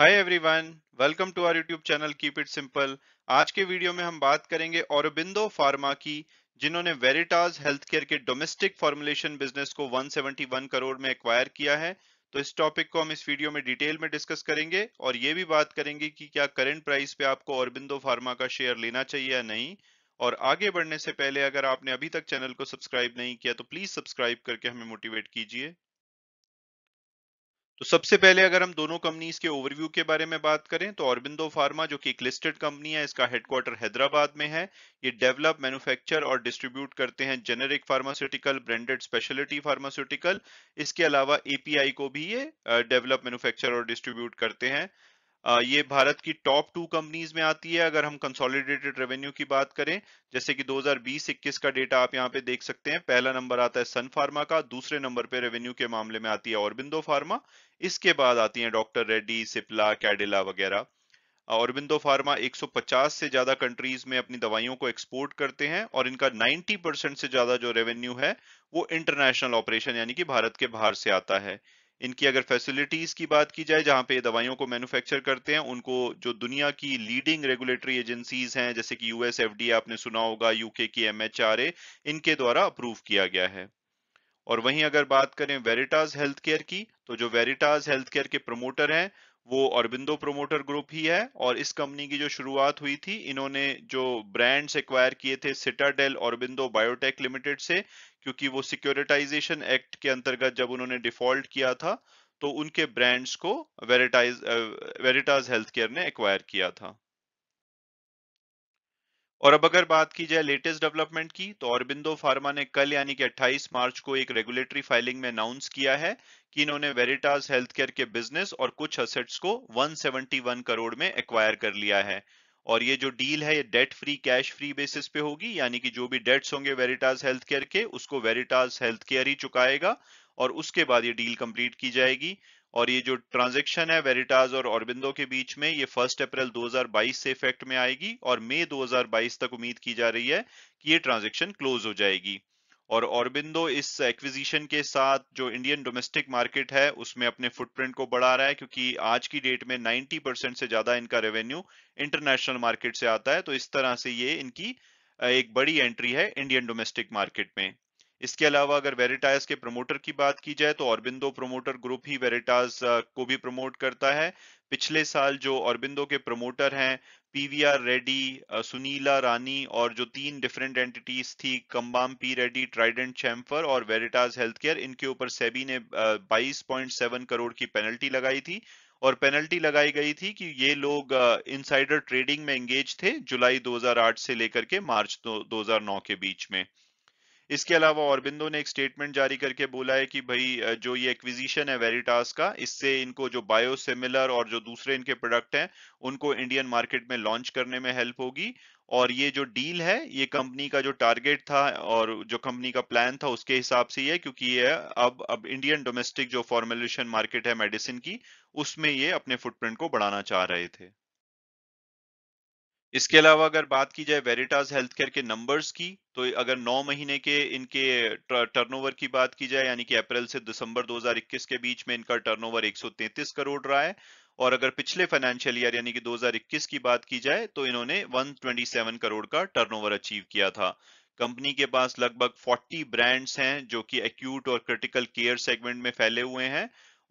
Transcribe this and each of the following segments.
hi everyone welcome to our YouTube channel keep it simple आज के video में हम बात करेंगे औरबिंदो फार्मा की जिन्होंने वेरिटाज हेल्थ केयर के डोमेस्टिक फॉर्मुलेशन बिजनेस को 171 करोड़ में एक्वायर किया है तो इस टॉपिक को हम इस वीडियो में डिटेल में डिस्कस करेंगे और ये भी बात करेंगे कि क्या करेंट प्राइस पे आपको औरबिंदो फार्मा का शेयर लेना चाहिए या नहीं और आगे बढ़ने से पहले अगर आपने अभी तक चैनल को सब्सक्राइब नहीं किया तो प्लीज सब्सक्राइब करके हमें मोटिवेट कीजिए तो सबसे पहले अगर हम दोनों कंपनीज के ओवरव्यू के बारे में बात करें तो ऑरबिंदो फार्मा जो कि एक लिस्टेड कंपनी है इसका हेडक्वार्टर हैदराबाद में है ये डेवलप मैन्युफैक्चर और डिस्ट्रीब्यूट करते हैं generic pharmaceutical branded speciality pharmaceutical इसके अलावा एपीआई को भी ये डेवलप मैन्युफैक्चर और डिस्ट्रीब्यूट करते हैं ये भारत की टॉप टू कंपनीज में आती है अगर हम कंसोलिडेटेड रेवेन्यू की बात करें जैसे कि 2020-21 का डेटा आप यहाँ पे देख सकते हैं पहला नंबर आता है सन फार्मा का दूसरे नंबर पे रेवेन्यू के मामले में आती है औरबिंदो फार्मा इसके बाद आती है डॉक्टर रेड्डी सिप्ला कैडिला वगैरह औरबिंदो फार्मा 150 से ज्यादा कंट्रीज में अपनी दवाइयों को एक्सपोर्ट करते हैं और इनका 90 परसेंट से ज्यादा जो रेवेन्यू है वो इंटरनेशनल ऑपरेशन यानी कि भारत के बाहर से आता है इनकी अगर फैसिलिटीज की बात की जाए जहां पे ये दवाइयों को मैन्युफैक्चर करते हैं उनको जो दुनिया की लीडिंग रेगुलेटरी एजेंसीज हैं जैसे कि यूएस आपने सुना होगा यूके की एम इनके द्वारा अप्रूव किया गया है और वहीं अगर बात करें वेरिटाज हेल्थ केयर की तो जो वेरिटाज हेल्थ केयर के प्रमोटर हैं वो अरबिंदो प्रोमोटर ग्रुप ही है और इस कंपनी की जो शुरुआत हुई थी इन्होंने जो ब्रांड्स एक्वायर किए थे सिटाडेल औरबिंदो बायोटेक लिमिटेड से क्योंकि वो सिक्योरिटाइजेशन एक्ट के अंतर्गत जब उन्होंने डिफॉल्ट किया था तो उनके ब्रांड्स को वेरिटाइज वेरिटाज हेल्थ केयर ने एक्वायर किया था और अब अगर बात की जाए लेटेस्ट डेवलपमेंट की तो औरबिंदो फार्मा ने कल यानी कि 28 मार्च को एक रेगुलेटरी फाइलिंग में अनाउंस किया है कि इन्होंने वेरिटाज हेल्थ केयर के बिजनेस और कुछ असेट्स को 171 करोड़ में एक्वायर कर लिया है और ये जो डील है ये debt free cash free basis पे होगी यानी कि जो भी डेट्स होंगे वेरिटाज हेल्थ केयर के उसको वेरिटाज हेल्थ केयर ही चुकाएगा और उसके बाद ये डील कंप्लीट की जाएगी और ये जो ट्रांजेक्शन है वेरिटाज और ऑरबिंदो के बीच में ये फर्स्ट अप्रैल 2022 से इफेक्ट में आएगी और मई 2022 तक उम्मीद की जा रही है कि ये ट्रांजेक्शन क्लोज हो जाएगी और ऑरबिंदो इस एक्विजिशन के साथ जो इंडियन डोमेस्टिक मार्केट है उसमें अपने फुटप्रिंट को बढ़ा रहा है क्योंकि आज की डेट में 90 परसेंट से ज्यादा इनका रेवेन्यू इंटरनेशनल मार्केट से आता है तो इस तरह से ये इनकी एक बड़ी एंट्री है इंडियन डोमेस्टिक मार्केट में इसके अलावा अगर वेरिटाज के प्रमोटर की बात की जाए तो ऑरबिंदो प्रमोटर ग्रुप ही वेरिटाज को भी प्रमोट करता है पिछले साल जो ऑरबिंदो के प्रमोटर हैं पीवीआर रेड्डी सुनीला रानी और जो तीन डिफरेंट एंटिटीज थी Kambam P Reddy Trident Chamfer और वेरिटाज हेल्थ केयर इनके ऊपर सेबी ने 22.7 करोड़ की पेनल्टी लगाई थी और पेनल्टी लगाई गई थी कि ये लोग इनसाइडर ट्रेडिंग में एंगेज थे जुलाई 2008 से लेकर के मार्च 2009 के बीच में इसके अलावा औरबिंदो ने एक स्टेटमेंट जारी करके बोला है कि भाई जो ये एक्विजिशन है वेरिटास का इससे इनको जो बायोसिमिलर और जो दूसरे इनके प्रोडक्ट हैं उनको इंडियन मार्केट में लॉन्च करने में हेल्प होगी और ये जो डील है ये कंपनी का जो टारगेट था और जो कंपनी का प्लान था उसके हिसाब से ये क्योंकि ये अब अब इंडियन डोमेस्टिक जो फॉर्मुलेशन मार्केट है मेडिसिन की उसमें ये अपने फुटप्रिंट को बढ़ाना चाह रहे थे इसके अलावा अगर बात की जाए वेरिटास हेल्थ केयर के नंबर्स की तो अगर 9 महीने के इनके टर्नओवर की बात की जाए यानी कि अप्रैल से दिसंबर 2021 के बीच में इनका टर्नओवर 133 करोड़ रहा है और अगर पिछले फाइनेंशियल ईयर यानी कि 2021 की बात की जाए तो इन्होंने 127 करोड़ का टर्नओवर अचीव किया था कंपनी के पास लगभग 40 ब्रांड्स हैं जो कि एक्यूट और क्रिटिकल केयर सेगमेंट में फैले हुए हैं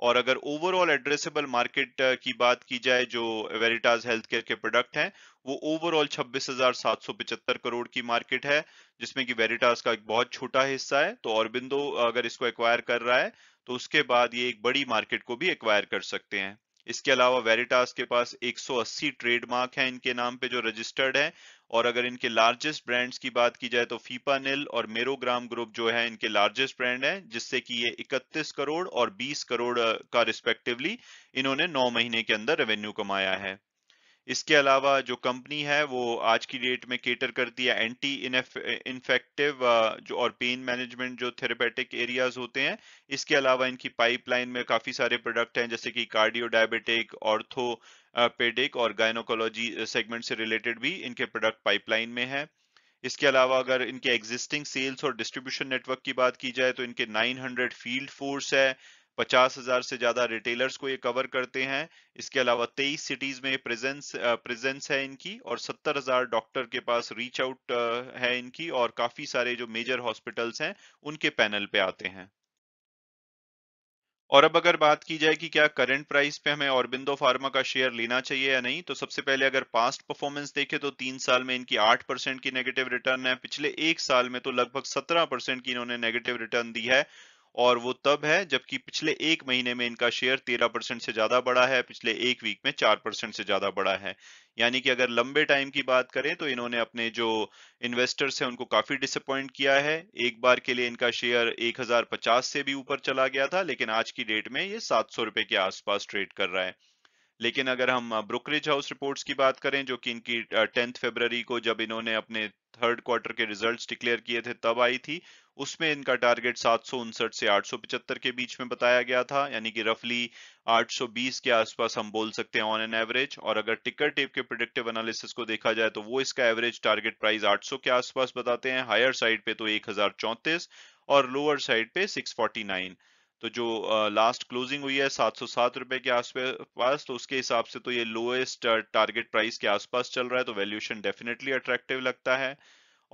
और अगर ओवरऑल एड्रेसेबल मार्केट की बात की जाए जो वेरिटाज हेल्थ केयर के प्रोडक्ट हैं वो ओवरऑल 26,775 करोड़ की मार्केट है जिसमें कि वेरिटास का एक बहुत छोटा हिस्सा है तो ऑरबिंदो अगर इसको एक्वायर कर रहा है तो उसके बाद ये एक बड़ी मार्केट को भी एक्वायर कर सकते हैं इसके अलावा वेरिटास के पास 180 ट्रेडमार्क हैं इनके नाम पे जो रजिस्टर्ड हैं और अगर इनके लार्जेस्ट ब्रांड्स की बात की जाए तो फीपा निल और मेरोग्राम ग्रुप जो है इनके लार्जेस्ट ब्रांड है जिससे कि ये 31 करोड़ और 20 करोड़ का रिस्पेक्टिवली इन्होंने 9 महीने के अंदर रेवेन्यू कमाया है इसके अलावा जो कंपनी है वो आज की डेट में केटर करती है एंटी इन्फेक्टिव uh, जो और पेन मैनेजमेंट जो थेरेपेटिक एरियाज होते हैं इसके अलावा इनकी पाइपलाइन में काफ़ी सारे प्रोडक्ट हैं जैसे कि कार्डियो डायबिटिक ऑर्थोपेडिक और गायनोकोलॉजी सेगमेंट uh, से रिलेटेड भी इनके प्रोडक्ट पाइपलाइन में है इसके अलावा अगर इनके एग्जिस्टिंग सेल्स और डिस्ट्रीब्यूशन नेटवर्क की बात की जाए तो इनके 900 फील्ड फोर्स है पचास हजार से ज्यादा रिटेलर्स को ये कवर करते हैं इसके अलावा तेईस सिटीज में प्रेजेंस प्रेजेंस है इनकी और सत्तर हजार डॉक्टर के पास रीच आउट है इनकी और काफी सारे जो मेजर हॉस्पिटल्स हैं उनके पैनल पे आते हैं और अब अगर बात की जाए कि क्या करंट प्राइस पे हमें औरबिंदो फार्मा का शेयर लेना चाहिए या नहीं तो सबसे पहले अगर पास्ट परफॉर्मेंस देखें तो तीन साल में इनकी आठ परसेंट की नेगेटिव रिटर्न है पिछले एक साल में तो लगभग सत्रह परसेंट की इन्होंने नेगेटिव रिटर्न दी है और वो तब है जबकि पिछले एक महीने में इनका शेयर तेरह परसेंट से ज्यादा बढ़ा है पिछले एक वीक में चार परसेंट से ज्यादा बढ़ा है यानी कि अगर लंबे टाइम की बात करें तो इन्होंने अपने जो इन्वेस्टर्स हैं उनको काफी डिसअपॉइंट किया है एक बार के लिए इनका शेयर 1050 से भी ऊपर चला गया था लेकिन आज की डेट में ये सात सौ रुपए के आसपास ट्रेड कर रहा है लेकिन अगर हम ब्रोकरेज हाउस रिपोर्ट्स की बात करें जो कि इनकी टेंथ फेबररी को जब इन्होंने अपने थर्ड क्वार्टर के रिजल्ट्स डिक्लेयर किए थे तब आई थी उसमें इनका टारगेट सात से आठ के बीच में बताया गया था यानी कि रफली 820 के आसपास हम बोल सकते हैं ऑन एन एवरेज और अगर टिकर टेप के प्रोडक्टिव एनालिसिस को देखा जाए तो वो इसका एवरेज टारगेट प्राइस 800 के आसपास बताते हैं हायर साइड पे तो एक और लोअर साइड पे सिक्स तो जो लास्ट uh, क्लोजिंग हुई है सात सौ सात रुपए के आसपास तो उसके हिसाब से तो ये लोएस्ट टारगेट प्राइस के आसपास चल रहा है तो वैल्यूएशन डेफिनेटली अट्रैक्टिव लगता है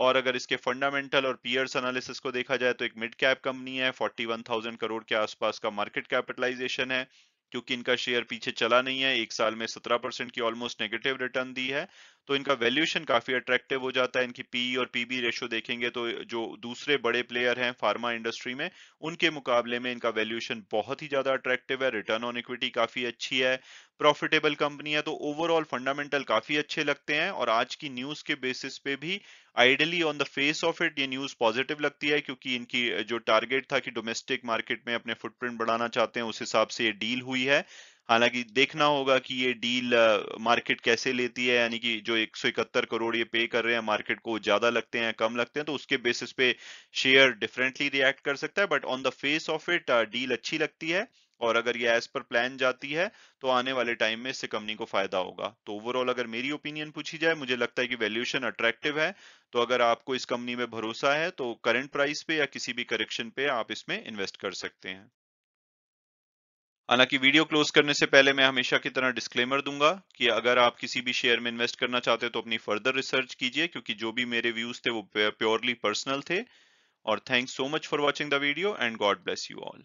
और अगर इसके फंडामेंटल और पीयर्स एनालिसिस को देखा जाए तो एक मिड कैप कंपनी है 41,000 करोड़ के आसपास का मार्केट कैपिटलाइजेशन है क्योंकि इनका शेयर पीछे चला नहीं है एक साल में 17 परसेंट की ऑलमोस्ट नेगेटिव रिटर्न दी है तो इनका वैल्यूएशन काफी अट्रैक्टिव हो जाता है इनकी पीई e और पीबी रेशियो देखेंगे तो जो दूसरे बड़े प्लेयर हैं फार्मा इंडस्ट्री में उनके मुकाबले में इनका वैल्यूएशन बहुत ही ज्यादा अट्रैक्टिव है रिटर्न ऑन इक्विटी काफी अच्छी है प्रॉफिटेबल कंपनी है तो ओवरऑल फंडामेंटल काफी अच्छे लगते हैं और आज की न्यूज के बेसिस पे भी ideally on the face of it ये न्यूज पॉजिटिव लगती है क्योंकि इनकी जो टारगेट था कि डोमेस्टिक मार्केट में अपने फुटप्रिंट बढ़ाना चाहते हैं उस हिसाब से ये डील हुई है हालांकि देखना होगा कि ये डील मार्केट कैसे लेती है यानी कि जो इकहत्तर करोड़ ये पे कर रहे हैं मार्केट को ज्यादा लगते हैं कम लगते हैं तो उसके बेसिस पे शेयर डिफरेंटली रिएक्ट कर सकता है but on the face of it deal अच्छी लगती है और अगर ये एज पर प्लान जाती है तो आने वाले टाइम में इससे कंपनी को फायदा होगा तो ओवरऑल अगर मेरी ओपिनियन पूछी जाए मुझे लगता है कि वैल्यूएशन अट्रैक्टिव है तो अगर आपको इस कंपनी में भरोसा है तो करंट प्राइस पे या किसी भी करेक्शन पे आप इसमें इन्वेस्ट कर सकते हैं हालांकि वीडियो क्लोज करने से पहले मैं हमेशा की तरह डिस्क्लेमर दूंगा कि अगर आप किसी भी शेयर में इन्वेस्ट करना चाहते हैं तो अपनी फर्दर रिसर्च कीजिए क्योंकि जो भी मेरे व्यूज थे वो प्योरली पर्सनल थे और thanks so much for watching the video and God bless you all